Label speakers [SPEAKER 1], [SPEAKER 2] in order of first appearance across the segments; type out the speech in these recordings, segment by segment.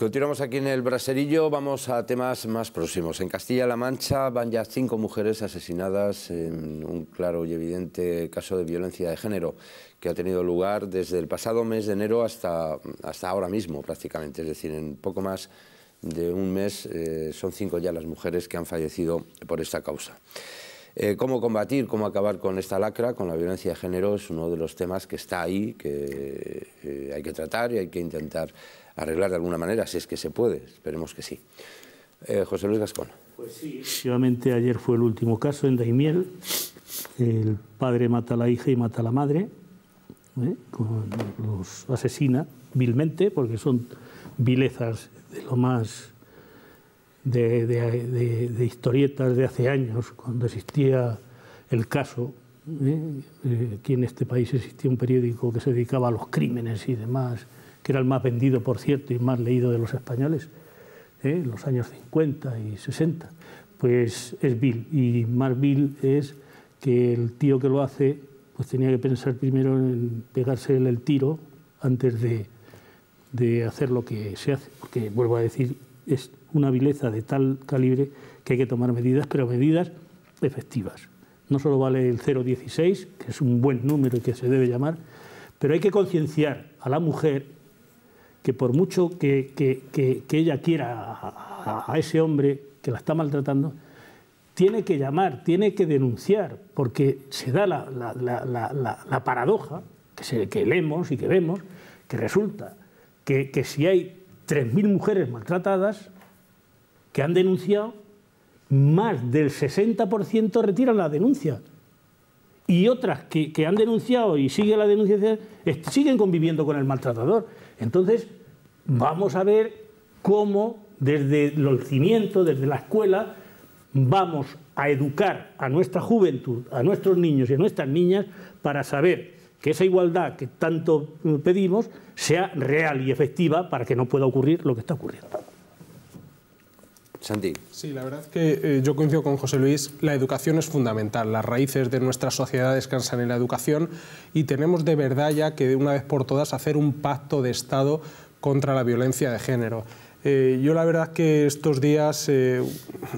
[SPEAKER 1] Continuamos aquí en el Braserillo, vamos a temas más próximos. En Castilla-La Mancha van ya cinco mujeres asesinadas en un claro y evidente caso de violencia de género que ha tenido lugar desde el pasado mes de enero hasta, hasta ahora mismo prácticamente, es decir, en poco más de un mes eh, son cinco ya las mujeres que han fallecido por esta causa. Eh, cómo combatir, cómo acabar con esta lacra, con la violencia de género, es uno de los temas que está ahí, que eh, hay que tratar y hay que intentar arreglar de alguna manera, si es que se puede, esperemos que sí. Eh, José Luis Gascón. Pues sí,
[SPEAKER 2] ayer fue el último caso en Daimiel. El padre mata a la hija y mata a la madre. ¿eh? Los asesina vilmente porque son vilezas de lo más de, historietas de hace años, cuando existía el caso. Aquí ¿eh? en este país existía un periódico que se dedicaba a los crímenes y demás que era el más vendido, por cierto, y más leído de los españoles, ¿eh? en los años 50 y 60, pues es vil. Y más vil es que el tío que lo hace, pues tenía que pensar primero en pegarse el tiro antes de, de hacer lo que se hace. Porque, vuelvo a decir, es una vileza de tal calibre que hay que tomar medidas, pero medidas efectivas. No solo vale el 0,16, que es un buen número y que se debe llamar, pero hay que concienciar a la mujer que por mucho que, ella quiera a, ese hombre que la está maltratando, tiene que llamar, tiene que denunciar, porque se da la, paradoja que, que leemos y que vemos, que resulta que, si hay 3.000 mujeres maltratadas que han denunciado, más del 60% retiran la denuncia. Y otras que, han denunciado y sigue la denuncia, siguen conviviendo con el maltratador. Entonces, vamos a ver cómo desde el cimiento, desde la escuela, vamos a educar a nuestra juventud, a nuestros niños y a nuestras niñas para saber que esa igualdad que tanto pedimos sea real y efectiva para que no pueda ocurrir lo que está ocurriendo.
[SPEAKER 3] Sí, la verdad es que eh, yo coincido con José Luis, la educación es fundamental, las raíces de nuestra sociedad descansan en la educación y tenemos de verdad ya que de una vez por todas hacer un pacto de Estado contra la violencia de género. Eh, yo la verdad que estos días eh,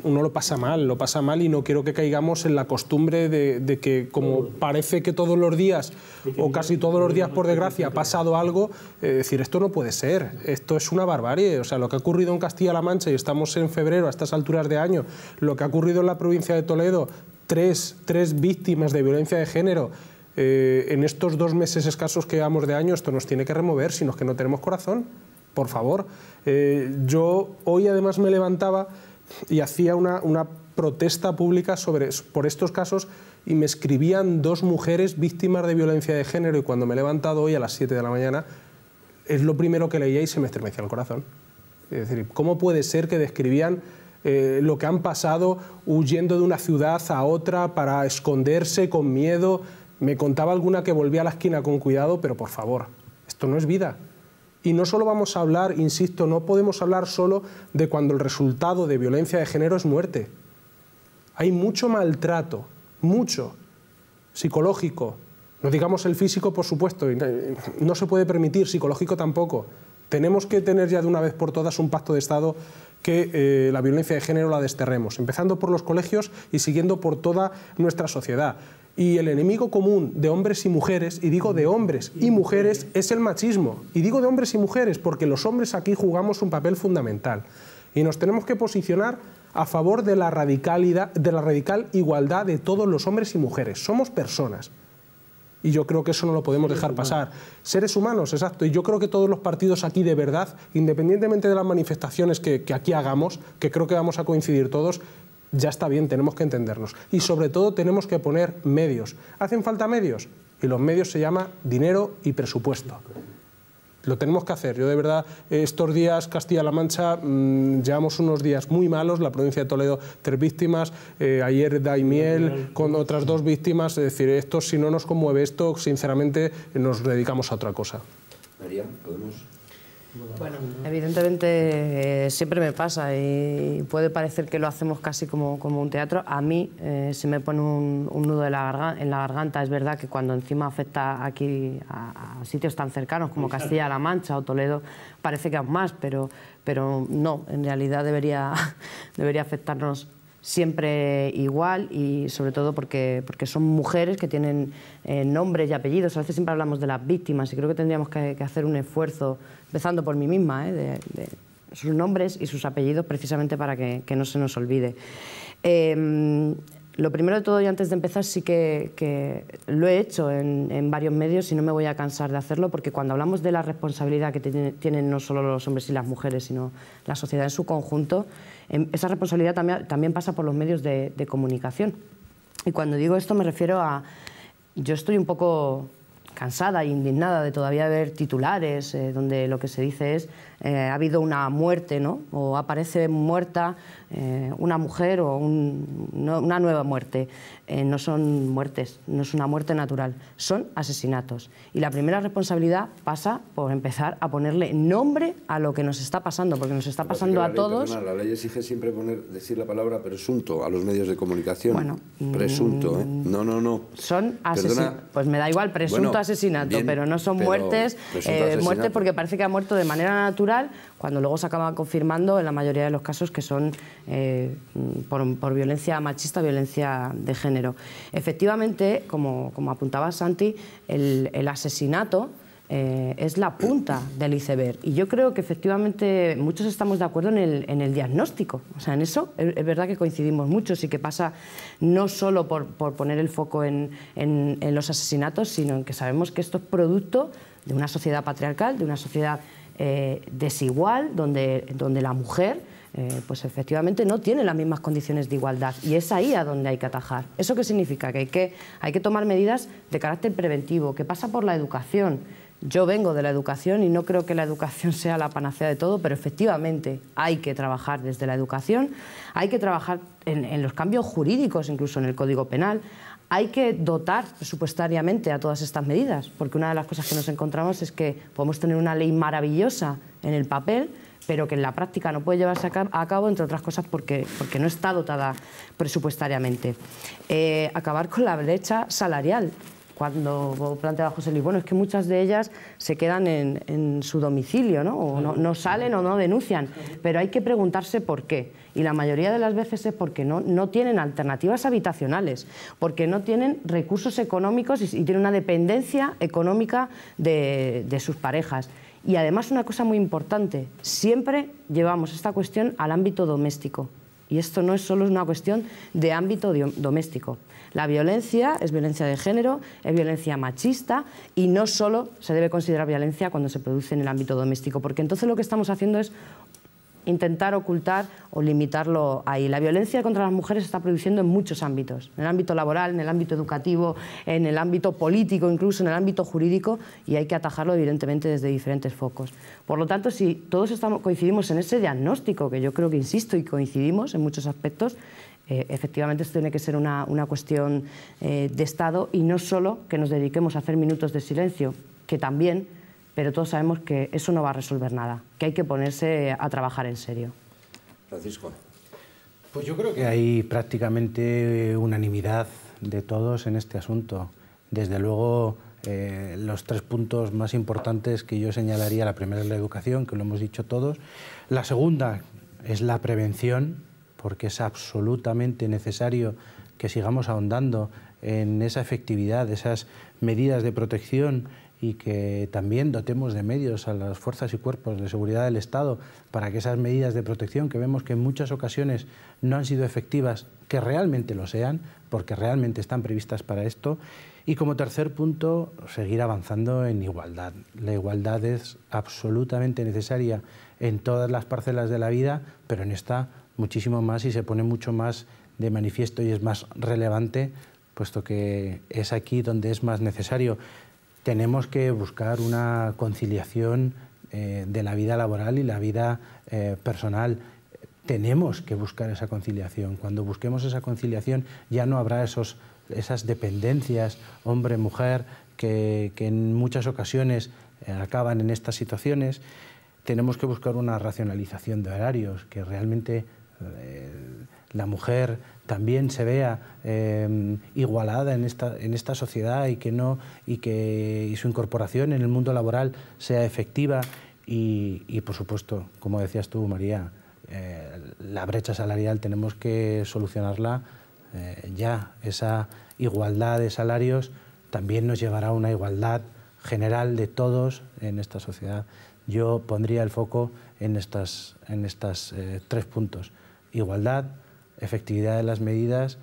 [SPEAKER 3] uno lo pasa mal, lo pasa mal y no quiero que caigamos en la costumbre de, que como parece que todos los días o casi todos los días por desgracia ha pasado algo, eh, decir esto no puede ser, esto es una barbarie, o sea lo que ha ocurrido en Castilla-La Mancha y estamos en febrero a estas alturas de año, lo que ha ocurrido en la provincia de Toledo, tres, tres víctimas de violencia de género, en estos dos meses escasos que llevamos de año esto nos tiene que remover, sino que no tenemos corazón por favor. Eh, yo hoy además me levantaba y hacía una, protesta pública por estos casos y me escribían dos mujeres víctimas de violencia de género y cuando me he levantado hoy a las 7 de la mañana es lo primero que leía y se me estremecía el corazón. Es decir, ¿cómo puede ser que describían eh, lo que han pasado huyendo de una ciudad a otra para esconderse con miedo? Me contaba alguna que volvía a la esquina con cuidado, pero por favor, esto no es vida. Y no solo vamos a hablar, insisto, no podemos hablar solo de cuando el resultado de violencia de género es muerte. Hay mucho maltrato, mucho, psicológico. No digamos el físico, por supuesto, eh, no se puede permitir, psicológico tampoco. Tenemos que tener ya de una vez por todas un pacto de Estado que eh, la violencia de género la desterremos, empezando por los colegios y siguiendo por toda nuestra sociedad. Y el enemigo común de hombres y mujeres, y digo de hombres y mujeres, es el machismo. Y digo de hombres y mujeres porque los hombres aquí jugamos un papel fundamental. Y nos tenemos que posicionar a favor de la, radicalidad, de la radical igualdad de todos los hombres y mujeres. Somos personas. Y yo creo que eso no lo podemos dejar pasar. Seres humanos, exacto. Y yo creo que todos los partidos aquí de verdad, independientemente de las manifestaciones que, que aquí hagamos, que creo que vamos a coincidir todos, ya está bien, tenemos que entendernos. Y sobre todo tenemos que poner medios. ¿Hacen falta medios? Y los medios se llama dinero y presupuesto. Lo tenemos que hacer. Yo de verdad, estos días Castilla-La Mancha, mm, llevamos unos días muy malos, la provincia de Toledo tres víctimas, eh, ayer Daimiel con otras dos víctimas, es decir, esto si no nos conmueve esto, sinceramente nos dedicamos a otra cosa.
[SPEAKER 1] María, ¿podemos
[SPEAKER 4] bueno, evidentemente eh, siempre me pasa y puede parecer que lo hacemos casi como, un teatro. A mí eh, se me pone un, nudo en la garganta. Es verdad que cuando encima afecta aquí a, sitios tan cercanos como Castilla-La Mancha o Toledo, parece que aún más, pero, pero no, en realidad debería, debería afectarnos siempre igual y sobre todo porque, porque son mujeres que tienen eh, nombres y apellidos. A veces siempre hablamos de las víctimas y creo que tendríamos que, hacer un esfuerzo, empezando por mí misma, eh, de, sus nombres y sus apellidos precisamente para que, no se nos olvide. Em, lo primero de todo, y antes de empezar, sí que, lo he hecho en, en, varios medios y no me voy a cansar de hacerlo, porque cuando hablamos de la responsabilidad que tienen no solo los hombres y las mujeres, sino la sociedad en su conjunto, Em, esa responsabilidad también, pasa por los medios de comunicación. Y cuando digo esto me refiero a... Yo estoy un poco cansada e indignada de todavía haber titulares eh, donde lo que se dice es eh, ha habido una muerte, ¿no? O aparece muerta eh, una mujer o una nueva muerte. no son muertes, no es una muerte natural, son asesinatos. Y la primera responsabilidad pasa por empezar a ponerle nombre a lo que nos está pasando, porque nos está pasando a todos. la
[SPEAKER 1] ley exige siempre poner, decir la palabra presunto a los medios de comunicación. Bueno, mm, presunto, ¿eh? Mm. No, no, no.
[SPEAKER 4] Son asesinatos. Pues me da igual, presunto asesinato, pero no son muertes, eh, porque parece que ha muerto de manera natural, cuando luego se acaba confirmando en la mayoría de los casos que son eh, por, violencia machista, violencia de género. Efectivamente, como, apuntaba Santi, el asesinato eh, es la punta del iceberg. Y yo creo que efectivamente muchos estamos de acuerdo en el, diagnóstico. O sea, en eso es, verdad que coincidimos muchos y que pasa no solo por, poner el foco en, los asesinatos, sino en que sabemos que esto es producto de una sociedad patriarcal, de una sociedad eh, desigual, donde, donde la mujer... Eh, pues efectivamente no tiene las mismas condiciones de igualdad y es ahí a donde hay que atajar. ¿Eso qué significa? Que hay que, hay que tomar medidas de carácter preventivo, que pasa por la educación, yo vengo de la educación y no creo que la educación sea la panacea de todo, pero efectivamente hay que trabajar desde la educación, hay que trabajar en, los cambios jurídicos, incluso en el Código Penal, hay que dotar presupuestariamente a todas estas medidas, porque una de las cosas que nos encontramos es que podemos tener una ley maravillosa en el papel, pero que en la práctica no puede llevarse a cabo, entre otras cosas porque, porque no está dotada presupuestariamente. Eh, acabar con la brecha salarial cuando planteaba José Luis, bueno, es que muchas de ellas se quedan en, su domicilio, ¿no? O no, salen o no denuncian, pero hay que preguntarse por qué. Y la mayoría de las veces es porque no, tienen alternativas habitacionales, porque no tienen recursos económicos y, tienen una dependencia económica de, de sus parejas. Y además una cosa muy importante, siempre llevamos esta cuestión al ámbito doméstico. Y esto no es solo una cuestión de ámbito doméstico. La violencia es violencia de género, es violencia machista y no solo se debe considerar violencia cuando se produce en el ámbito doméstico, porque entonces lo que estamos haciendo es intentar ocultar o limitarlo ahí. La violencia contra las mujeres se está produciendo en muchos ámbitos, en el ámbito laboral, en el ámbito educativo, en el ámbito político, incluso en el ámbito jurídico, y hay que atajarlo evidentemente desde diferentes focos. Por lo tanto, si todos estamos, coincidimos en ese diagnóstico, que yo creo que insisto y coincidimos en muchos aspectos, eh, efectivamente, esto tiene que ser una, cuestión eh, de Estado y no solo que nos dediquemos a hacer minutos de silencio, que también, pero todos sabemos que eso no va a resolver nada, que hay que ponerse a trabajar en serio. Francisco. Pues yo
[SPEAKER 1] creo
[SPEAKER 5] que hay prácticamente unanimidad de todos en este asunto. Desde luego, eh, los tres puntos más importantes que yo señalaría, la primera es la educación, que lo hemos dicho todos. La segunda es la prevención, porque es absolutamente necesario que sigamos ahondando en esa efectividad, esas medidas de protección y que también dotemos de medios a las fuerzas y cuerpos de seguridad del Estado para que esas medidas de protección que vemos que en muchas ocasiones no han sido efectivas, que realmente lo sean, porque realmente están previstas para esto. Y como tercer punto, seguir avanzando en igualdad. La igualdad es absolutamente necesaria en todas las parcelas de la vida, pero en esta muchísimo más y se pone mucho más de manifiesto y es más relevante, puesto que es aquí donde es más necesario. Tenemos que buscar una conciliación eh, de la vida laboral y la vida eh, personal. Tenemos que buscar esa conciliación. Cuando busquemos esa conciliación ya no habrá esos, esas dependencias hombre-mujer que, que en muchas ocasiones eh, acaban en estas situaciones tenemos que buscar una racionalización de horarios, que realmente eh, la mujer también se vea eh, igualada en esta, en esta sociedad y que, no, y que su incorporación en el mundo laboral sea efectiva y, por supuesto, como decías tú, María, eh, la brecha salarial tenemos que solucionarla ya. Esa igualdad de salarios también nos llevará a una igualdad general de todos en esta sociedad. Yo pondría el foco en, estas, en estos tres puntos igualdad, efectividad de las medidas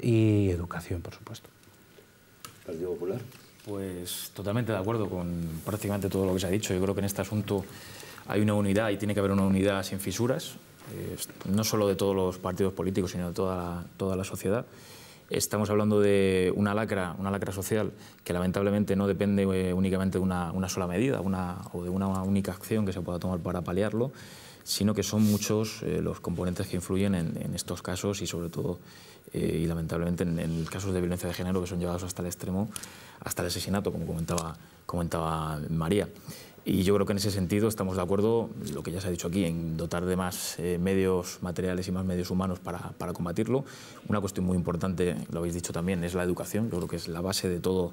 [SPEAKER 5] y educación, por supuesto.
[SPEAKER 1] Partido Popular.
[SPEAKER 6] Pues totalmente de acuerdo con prácticamente todo lo que se ha dicho. Yo creo que en este asunto hay una unidad y tiene que haber una unidad sin fisuras, eh, no solo de todos los partidos políticos, sino de toda la, toda la sociedad. Estamos hablando de una lacra, una lacra social que lamentablemente no depende eh, únicamente de una, una sola medida una, o de una única acción que se pueda tomar para paliarlo, sino que son muchos eh, los componentes que influyen en, estos casos y sobre todo, eh, y lamentablemente, en, en, casos de violencia de género que son llevados hasta el extremo, hasta el asesinato, como comentaba, comentaba María. Y yo creo que en ese sentido estamos de acuerdo, lo que ya se ha dicho aquí, en dotar de más eh, medios materiales y más medios humanos para, para, combatirlo. Una cuestión muy importante, lo habéis dicho también, es la educación. Yo creo que es la base de todo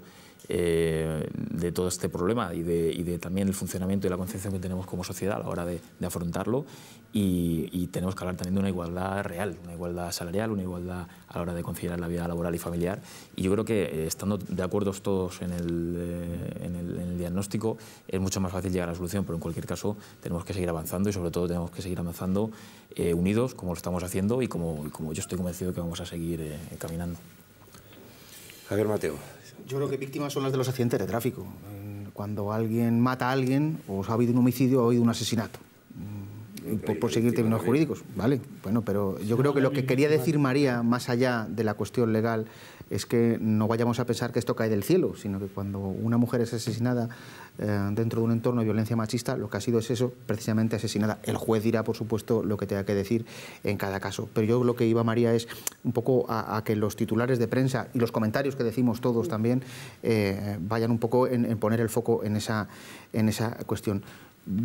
[SPEAKER 6] eh, de todo este problema y de, también el funcionamiento y la conciencia que tenemos como sociedad a la hora de, afrontarlo y, tenemos que hablar también de una igualdad real, una igualdad salarial, una igualdad a la hora de conciliar la vida laboral y familiar y yo creo que eh, estando de acuerdo todos eh, en el, en el, diagnóstico es mucho más fácil llegar a la solución, pero en cualquier caso tenemos que seguir avanzando y sobre todo tenemos que seguir avanzando unidos como lo estamos haciendo y como, y como yo estoy convencido que vamos a seguir caminando. Mateo.
[SPEAKER 7] Yo creo que víctimas son las de los accidentes de tráfico. Cuando alguien mata a alguien, o ha habido un homicidio o ha habido un asesinato por, seguir términos jurídicos, vale, bueno, pero yo creo que lo que quería decir María, más allá de la cuestión legal, es que no vayamos a pensar que esto cae del cielo, sino que cuando una mujer es asesinada eh, dentro de un entorno de violencia machista, lo que ha sido es eso, precisamente asesinada. El juez dirá, por supuesto, lo que tenga que decir en cada caso. Pero yo lo que iba, María, es un poco a, que los titulares de prensa y los comentarios que decimos todos también eh, vayan un poco en, en, poner el foco en esa, en esa cuestión.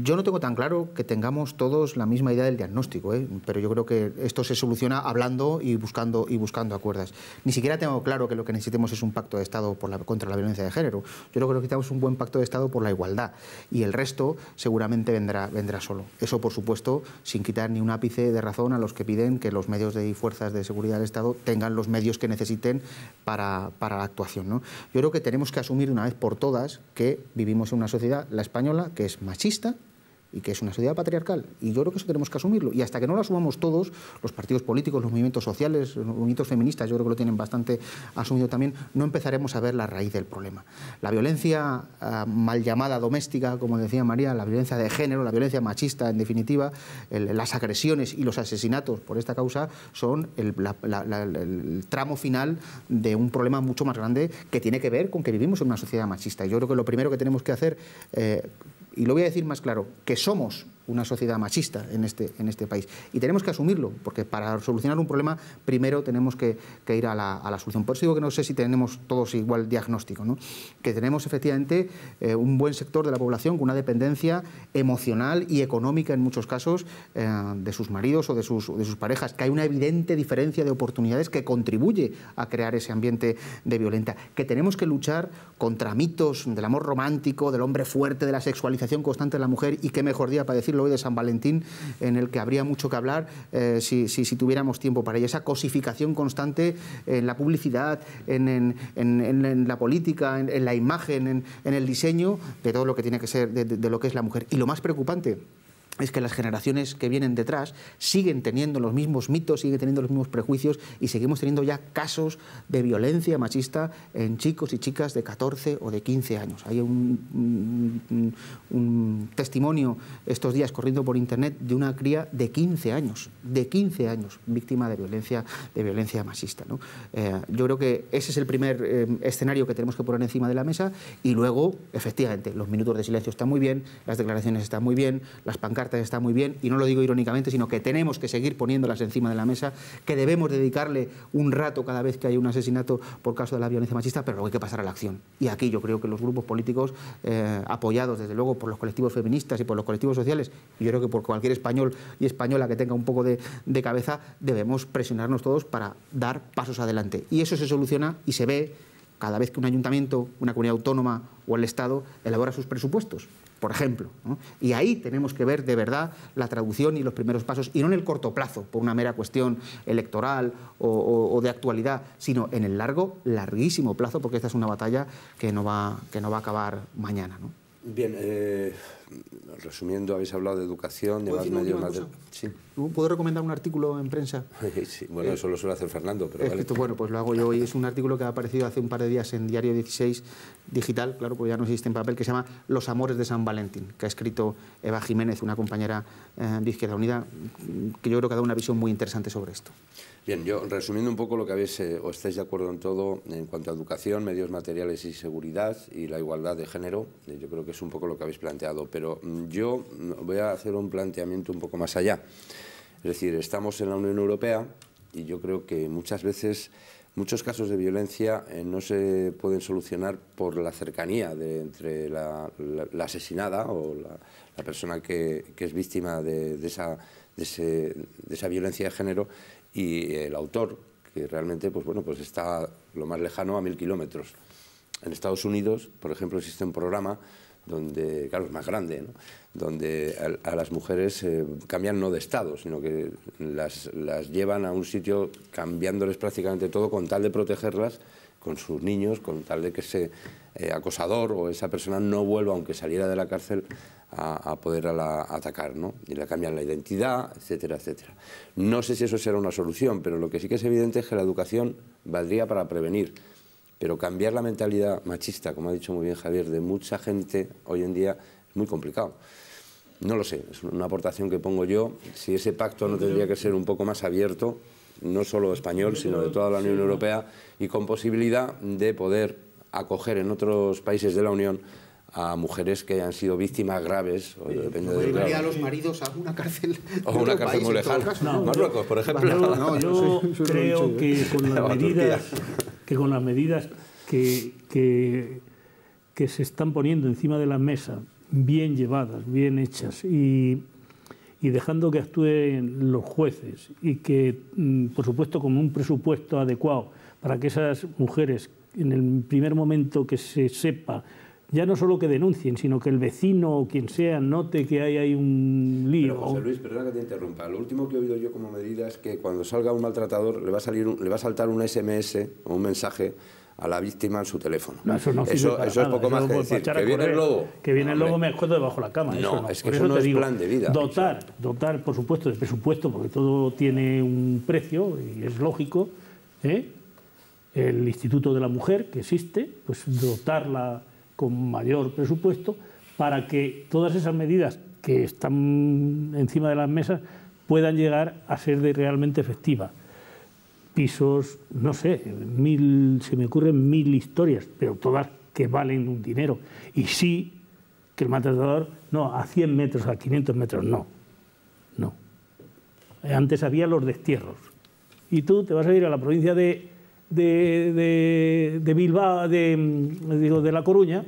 [SPEAKER 7] Yo no tengo tan claro que tengamos todos la misma idea del diagnóstico, ¿eh? pero yo creo que esto se soluciona hablando y buscando y buscando acuerdos. Ni siquiera tengo claro que lo que necesitemos es un pacto de Estado contra la violencia de género. Yo creo que necesitamos un buen pacto de Estado por la igualdad y el resto seguramente vendrá, vendrá solo. Eso, por supuesto, sin quitar ni un ápice de razón a los que piden que los medios de y fuerzas de seguridad del Estado tengan los medios que necesiten para, la actuación. Yo creo que tenemos que asumir una vez por todas que vivimos en una sociedad, la española, que es machista y que es una sociedad patriarcal. Y yo creo que eso tenemos que asumirlo. Y hasta que no lo asumamos todos, los partidos políticos, los movimientos sociales, los movimientos feministas, yo creo que lo tienen bastante asumido también, no empezaremos a ver la raíz del problema. La violencia ah, mal llamada doméstica, como decía María, la violencia de género, la violencia machista, en definitiva, las agresiones y los asesinatos por esta causa son el, tramo final de un problema mucho más grande que tiene que ver con que vivimos en una sociedad machista. Y yo creo que lo primero que tenemos que hacer eh, y lo voy a decir más claro, que somos una sociedad machista en este, en este país. Y tenemos que asumirlo, porque para solucionar un problema primero tenemos que, ir a la, solución. Por eso digo que no sé si tenemos todos igual diagnóstico, que tenemos efectivamente eh, un buen sector de la población con una dependencia emocional y económica en muchos casos eh, de sus maridos o de sus, de sus parejas, que hay una evidente diferencia de oportunidades que contribuye a crear ese ambiente de violencia... que tenemos que luchar contra mitos del amor romántico, del hombre fuerte, de la sexualización constante de la mujer y qué mejor día para decir hoy, de San Valentín, en el que habría mucho que hablar eh, si, tuviéramos tiempo para ello. Esa cosificación constante en la publicidad, en, la política, en, la imagen, en, el diseño, de todo lo que tiene que ser, de lo que es la mujer. Y lo más preocupante, es que las generaciones que vienen detrás siguen teniendo los mismos mitos, siguen teniendo los mismos prejuicios y seguimos teniendo ya casos de violencia machista en chicos y chicas de 14 o de 15 años. Hay un, testimonio estos días corriendo por internet de una cría de 15 años, de 15 años, víctima de violencia, de violencia machista. Eh, yo creo que ese es el primer eh, escenario que tenemos que poner encima de la mesa y luego, efectivamente, los minutos de silencio están muy bien, las declaraciones están muy bien, las pancartas está muy bien, y no lo digo irónicamente, sino que tenemos que seguir poniéndolas encima de la mesa, que debemos dedicarle un rato cada vez que hay un asesinato por caso de la violencia machista, pero luego hay que pasar a la acción. Y aquí yo creo que los grupos políticos, eh, apoyados desde luego por los colectivos feministas y por los colectivos sociales, y yo creo que por cualquier español y española que tenga un poco de cabeza, debemos presionarnos todos para dar pasos adelante. Y eso se soluciona y se ve cada vez que un ayuntamiento, una comunidad autónoma o el Estado elabora sus presupuestos por ejemplo. Y ahí tenemos que ver de verdad la traducción y los primeros pasos, y no en el corto plazo, por una mera cuestión electoral o, de actualidad, sino en el largo, larguísimo plazo, porque esta es una batalla que no va, que no va a acabar mañana.
[SPEAKER 1] Bien, eh, resumiendo, habéis hablado de educación, de más medio,
[SPEAKER 7] ¿Puedo recomendar un artículo en prensa?
[SPEAKER 1] sí, bueno, eso lo suele hacer Fernando, pero vale. Bueno,
[SPEAKER 7] pues lo hago yo hoy. Es un artículo que ha aparecido hace un par de días en Diario 16 digital, claro, porque ya no existe en papel, que se llama Los amores de San Valentín, que ha escrito Eva Jiménez, una compañera eh, de Izquierda Unida, que yo creo que ha dado una visión muy interesante sobre esto.
[SPEAKER 1] Bien, yo resumiendo un poco lo que habéis eh, o estáis de acuerdo en todo en cuanto a educación, medios materiales y seguridad y la igualdad de género, eh, yo creo que es un poco lo que habéis planteado, pero mm, yo mm, voy a hacer un planteamiento un poco más allá. Es decir, estamos en la Unión Europea y yo creo que muchas veces muchos casos de violencia eh, no se pueden solucionar por la cercanía entre la, asesinada o la, persona que, es víctima de, esa, violencia de género y el autor, que realmente pues, bueno, pues está lo más lejano a mil kilómetros. En Estados Unidos, por ejemplo, existe un programa donde, claro, es más grande, ¿no? donde a, las mujeres eh, cambian no de estado, sino que las, llevan a un sitio cambiándoles prácticamente todo con tal de protegerlas con sus niños, con tal de que ese eh, acosador o esa persona no vuelva, aunque saliera de la cárcel, a, poder atacar, ¿no? Y le cambian la identidad, etcétera, etcétera. No sé si eso será una solución, pero lo que sí que es evidente es que la educación valdría para prevenir pero cambiar la mentalidad machista, como ha dicho muy bien Javier, de mucha gente hoy en día es muy complicado. No lo sé, es una aportación que pongo yo. Si ese pacto no tendría que ser un poco más abierto, no solo español, sino de toda la Unión Europea, y con posibilidad de poder acoger en otros países de la Unión a mujeres que hayan sido víctimas graves. O depende de a los
[SPEAKER 7] maridos a una cárcel. O una cárcel
[SPEAKER 1] muy lejana. No, Marruecos, por ejemplo. no, yo creo ¿eh? que con las medidas
[SPEAKER 2] que con las medidas que, que, se están poniendo encima de la mesa, bien llevadas, bien hechas y, y dejando que actúen los jueces y que, mm, por supuesto, con un presupuesto adecuado para que esas mujeres, en el primer momento que se sepa ya no solo que denuncien, sino que el vecino o quien sea note que hay ahí un lío. Pero José Luis,
[SPEAKER 1] perdona que te interrumpa. Lo último que he oído yo como medida es que cuando salga un maltratador le va a, salir le va a saltar un SMS o un mensaje a la víctima en su teléfono. eso, no eso, eso es poco más que decir. Que viene el lobo.
[SPEAKER 2] Que viene el lobo, me escondo debajo de la cama. No, es que eso, no es plan de vida. Dotar, dotar, por supuesto, de presupuesto, porque todo tiene un precio y es lógico. ¿eh? El Instituto de la Mujer, que existe, pues dotarla con mayor presupuesto para que todas esas medidas que están encima de las mesas puedan llegar a ser realmente efectivas. Pisos, no sé, mil, se me ocurren mil historias, pero todas que valen un dinero. Y sí que el matador, no, a 100 metros, a 500 metros, no. No. Antes había los destierros. Y tú te vas a ir a la provincia de de, Bilbao, de, mm, digo, de La Coruña,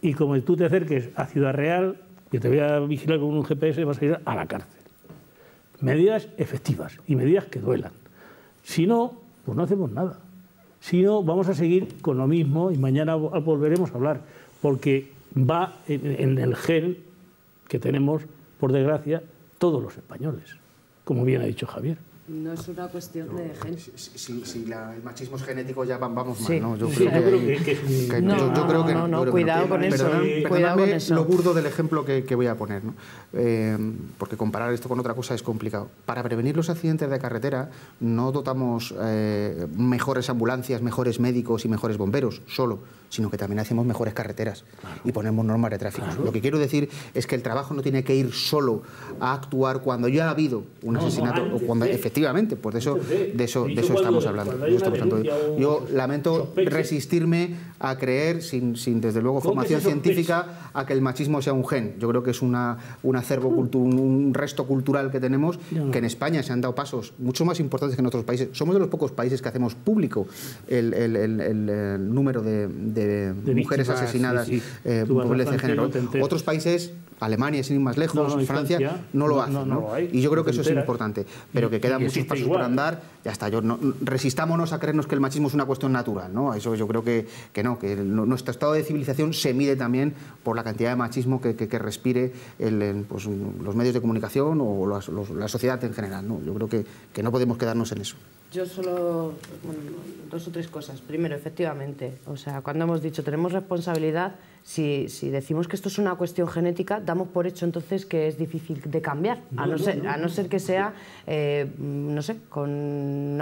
[SPEAKER 2] y como tú te acerques a Ciudad Real, que te voy a vigilar con un GPS, vas a ir a la cárcel. Medidas efectivas y medidas que duelan. Si no, pues no hacemos nada. Si no, vamos a seguir con lo mismo y mañana volveremos a hablar, porque va en, el gel que tenemos, por desgracia, todos los españoles, como bien ha dicho Javier.
[SPEAKER 4] No es una cuestión de género. Si, el
[SPEAKER 7] machismo es genético ya vamos mal, ¿no? Yo creo que... no, no, eh, cuidado con eso. Cuidado con lo burdo del ejemplo que, voy a poner, ¿no? Eh, porque comparar esto con otra cosa es complicado. Para prevenir los accidentes de carretera no dotamos eh, mejores ambulancias, mejores médicos y mejores bomberos, solo sino que también hacemos mejores carreteras y ponemos normas de tráfico. Lo que quiero decir es que el trabajo no tiene que ir solo a actuar cuando ya ha habido un asesinato cuando efectivamente, pues de eso, de eso, estamos hablando. Yo lamento resistirme a creer, sin, desde luego formación científica, a que el machismo sea un gen. Yo creo que es una, un acervo, un resto cultural que tenemos, que en España se han dado pasos mucho más importantes que en otros países. Somos de los pocos países que hacemos público el, número de de, mujeres asesinadas sí, sí. Eh, de género. Otros países Alemania, sin ir más lejos, Francia, no lo hace. y yo creo que eso es importante, pero que quedan muchos pasos por andar. Ya yo resistámonos a creernos que el machismo es una cuestión natural, ¿no? Eso yo creo que, que no, que nuestro estado de civilización se mide también por la cantidad de machismo que, respire pues, los medios de comunicación o la sociedad en general, ¿no? Yo creo que, que no podemos quedarnos en eso.
[SPEAKER 4] Yo solo, bueno, dos o tres cosas. Primero, efectivamente, o sea, cuando hemos dicho tenemos responsabilidad si, decimos que esto es una cuestión genética, damos por hecho entonces que es difícil de cambiar, a, no ser, que sea, eh, no sé, con,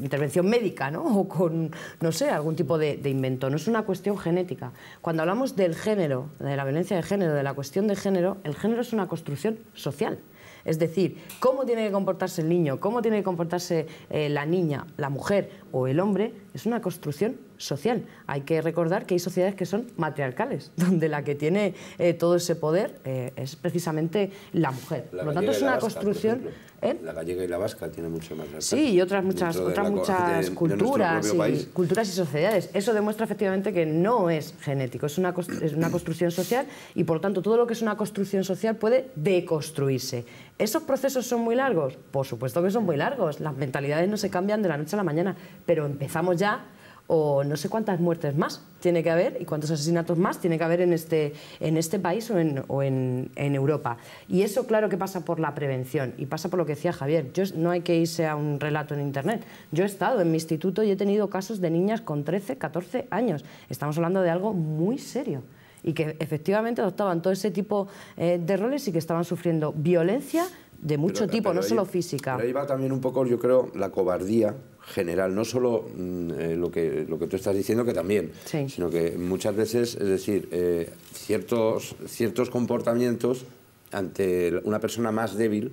[SPEAKER 4] intervención médica, ¿no? O con, no sé, algún tipo de, invento. No es una cuestión genética. Cuando hablamos del género, de la violencia de género, de la cuestión de género, el género es una construcción social. Es decir, cómo tiene que comportarse el niño, cómo tiene que comportarse eh, la niña, la mujer o el hombre, es una construcción social. Hay que recordar que hay sociedades que son matriarcales, donde la que tiene eh, todo ese poder eh, es precisamente la mujer. por lo tanto, es una construcción...
[SPEAKER 1] ¿eh? La gallega y la vasca tiene mucho más. Sí, y otras muchas, otras muchas culturas, y,
[SPEAKER 4] culturas y sociedades. Eso demuestra efectivamente que no es genético, es es una construcción social y por lo tanto todo lo que es una construcción social puede deconstruirse. ¿Esos procesos son muy largos? Por supuesto que son muy largos. Las mentalidades no se cambian de la noche a la mañana, pero empezamos ya o no sé cuántas muertes más tiene que haber y cuántos asesinatos más tiene que haber en este, en este país o, en, Europa. Y eso claro que pasa por la prevención y pasa por lo que decía Javier. no hay que irse a un relato en Internet. Yo he estado en mi instituto y he tenido casos de niñas con 13, 14 años. Estamos hablando de algo muy serio y que efectivamente adoptaban todo ese tipo eh, de roles y que estaban sufriendo violencia de mucho tipo, no solo física.
[SPEAKER 1] Pero ahí va también un poco, yo creo, la cobardía general, no solo mm, eh, lo, que, lo que tú estás diciendo, que también, sino que muchas veces, es decir, eh, ciertos, ciertos comportamientos ante una persona más débil,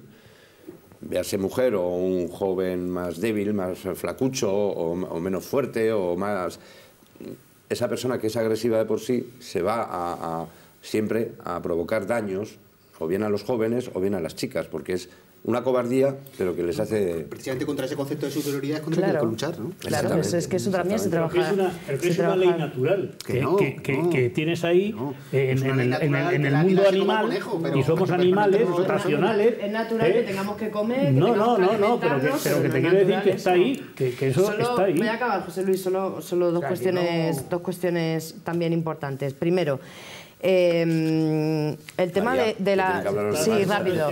[SPEAKER 1] vease mujer o un joven más débil, más flacucho o, menos fuerte o más... Esa persona que es agresiva de por sí se va a, siempre a provocar daños o bien a los jóvenes o bien a las chicas, porque es una cobardía, pero que les hace...
[SPEAKER 7] Precisamente contra ese concepto de superioridad es contra el que hay que
[SPEAKER 1] luchar, ¿no? Claro,
[SPEAKER 4] es que eso también se trabaja... Es una, es una ley
[SPEAKER 7] natural
[SPEAKER 1] que,
[SPEAKER 2] tienes ahí en, el, mundo animal, y somos animales racionales...
[SPEAKER 4] Es natural ¿eh? que tengamos que comer, No, no, no, no, pero que, que te quiero decir que está ahí, que, eso está ahí. Voy a acabar, José Luis, solo, solo dos, cuestiones, dos cuestiones también importantes. Primero... Em, el tema de, la... Sí, rápido.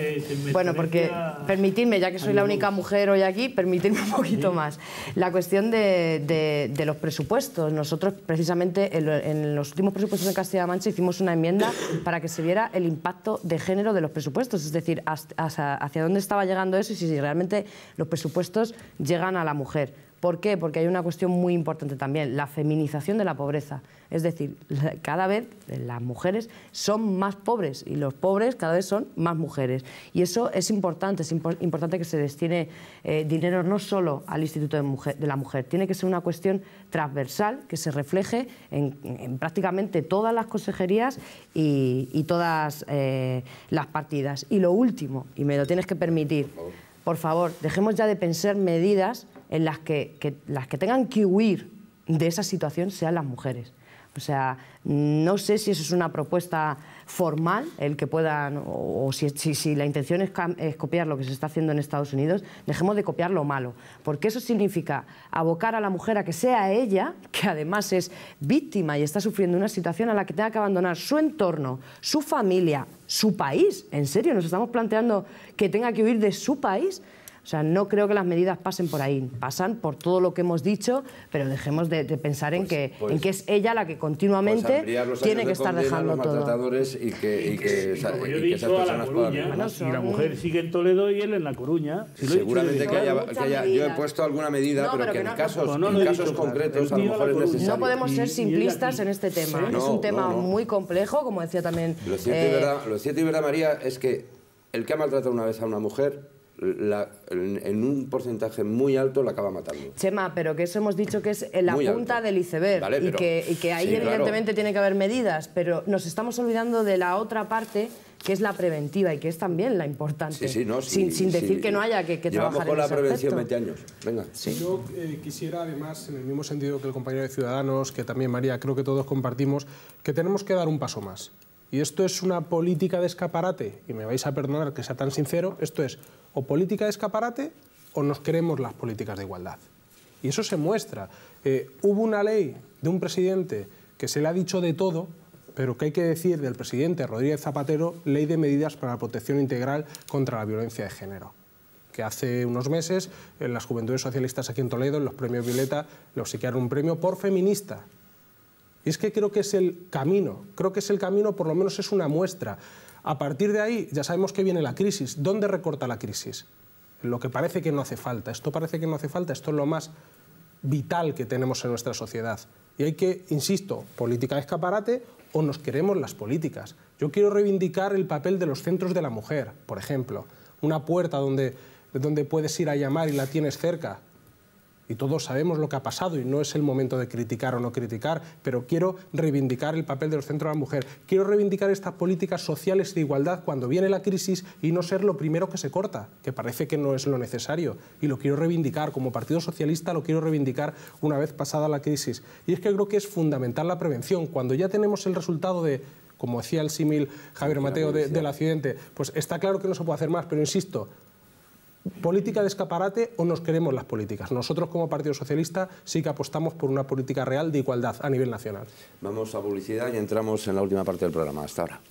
[SPEAKER 4] Bueno, porque permitidme, ya que soy la única mujer hoy aquí, permitidme un poquito más. La cuestión de, los presupuestos. Nosotros, precisamente, en, los últimos presupuestos en Castilla-La Mancha hicimos una enmienda para que se viera el impacto de género de los presupuestos, es decir, hacia dónde estaba llegando eso y si realmente los presupuestos llegan a la mujer. ¿Por qué? Porque hay una cuestión muy importante también, la feminización de la pobreza. Es decir, cada vez eh, las mujeres son más pobres y los pobres cada vez son más mujeres. Y eso es importante, es importante que se destine eh, dinero no solo al Instituto de, la Mujer, tiene que ser una cuestión transversal que se refleje en, prácticamente todas las consejerías y, todas eh, las partidas. Y lo último, y me lo tienes que permitir por favor, dejemos ya de pensar medidas en las que, las que tengan que huir de esa situación sean las mujeres. O sea, no sé si eso es una propuesta formal el que puedan, o, si, la intención es, copiar lo que se está haciendo en Estados Unidos, dejemos de copiar lo malo, porque eso significa abocar a la mujer a que sea ella, que además es víctima y está sufriendo una situación a la que tenga que abandonar su entorno, su familia, su país. ¿En serio nos estamos planteando que tenga que huir de su país? O sea, no creo que las medidas pasen por ahí, pasan por todo lo que hemos dicho, pero dejemos de, pensar en, pues, que, en pues que es ella la que continuamente pues tiene que estar dejando los
[SPEAKER 1] maltratadores Y que, esas personas puedan...
[SPEAKER 2] la mujer sigue en Toledo y él en La Coruña... Seguramente que haya,
[SPEAKER 1] Yo he puesto alguna medida, pero, que, en casos, en casos concretos a lo mejor No podemos ser simplistas en este tema. es un tema muy
[SPEAKER 4] complejo, como decía también... Lo cierto,
[SPEAKER 1] eh, y verdad, María, es que el que ha maltratado una vez a una mujer la, en un porcentaje muy alto la acaba matando.
[SPEAKER 4] Chema, pero que eso hemos dicho que es en la punta del iceberg y, que, y, que, ahí evidentemente tiene que haber medidas, pero nos estamos olvidando de la otra parte que es la preventiva y que es también la importante. sin, decir que no haya que, que trabajar con en la prevención 20 años. Venga.
[SPEAKER 3] Yo eh, quisiera además, en el mismo sentido que el compañero de Ciudadanos, que también María, creo que todos compartimos, que tenemos que dar un paso más. Y esto es una política de escaparate, y me vais a perdonar que sea tan sincero, esto es o política de escaparate o nos creemos las políticas de igualdad. Y eso se muestra. Eh, hubo una ley de un presidente que se le ha dicho de todo, pero que hay que decir del presidente Rodríguez Zapatero, ley de medidas para la protección integral contra la violencia de género que hace unos meses en las Juventudes Socialistas aquí en Toledo, en los premios Violeta, le obsequiaron un premio por feminista. Y es que creo que es el camino, creo que es el camino, por lo menos es una muestra. A partir de ahí ya sabemos que viene la crisis. ¿Dónde recorta la crisis? Lo que parece que no hace falta. Esto parece que no hace falta, esto es lo más vital que tenemos en nuestra sociedad. Y hay que, insisto, política de escaparate o nos queremos las políticas. Yo quiero reivindicar el papel de los centros de la mujer, por ejemplo. Una puerta donde, donde puedes ir a llamar y la tienes cerca y todos sabemos lo que ha pasado y no es el momento de criticar o no criticar, pero quiero reivindicar el papel de los centros de la mujer, quiero reivindicar estas políticas sociales de igualdad cuando viene la crisis y no ser lo primero que se corta, que parece que no es lo necesario y lo quiero reivindicar como Partido Socialista, lo quiero reivindicar una vez pasada la crisis. Y es que creo que es fundamental la prevención, cuando ya tenemos el resultado de como decía el símil Javier Mateo del accidente, pues está claro que no se puede hacer más, pero insisto, política de escaparate o nos queremos las políticas. Nosotros como Partido Socialista sí que apostamos por una política real de igualdad a nivel nacional.
[SPEAKER 1] Vamos a publicidad y entramos en la última parte del programa. Hasta ahora.